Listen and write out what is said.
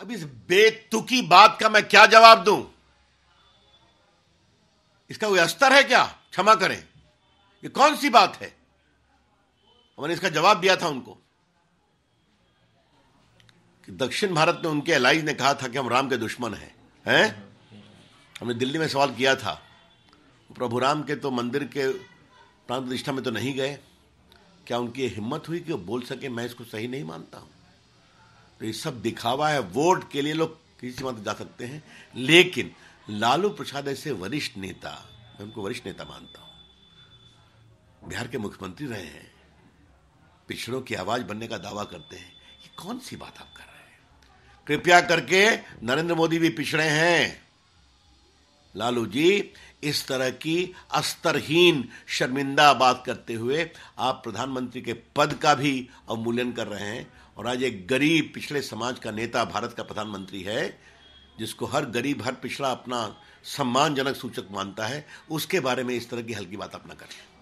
अब इस बेतुकी बात का मैं क्या जवाब दूं इसका कोई अस्तर है क्या क्षमा करें ये कौन सी बात है मैंने इसका जवाब दिया था उनको कि दक्षिण भारत में उनके एलाइज ने कहा था कि हम राम के दुश्मन हैं हैं हमने दिल्ली में सवाल किया था प्रभु राम के तो मंदिर के प्राण प्रतिष्ठा में तो नहीं गए क्या उनकी हिम्मत हुई कि वो बोल सके मैं इसको सही नहीं मानता हूं तो ये सब दिखावा है वोट के लिए लोग किसी मत जा सकते हैं लेकिन लालू प्रसाद ऐसे वरिष्ठ नेता मैं उनको वरिष्ठ नेता मानता हूं बिहार के मुख्यमंत्री रहे हैं पिछड़ों की आवाज बनने का दावा करते हैं ये कौन सी बात आप कर रहे हैं कृपया करके नरेंद्र मोदी भी पिछड़े हैं लालू जी इस तरह की अस्तरहीन शर्मिंदा बात करते हुए आप प्रधानमंत्री के पद का भी अवमूल्यन कर रहे हैं और आज एक गरीब पिछड़े समाज का नेता भारत का प्रधानमंत्री है जिसको हर गरीब हर पिछड़ा अपना सम्मानजनक सूचक मानता है उसके बारे में इस तरह की हल्की बात अपना करें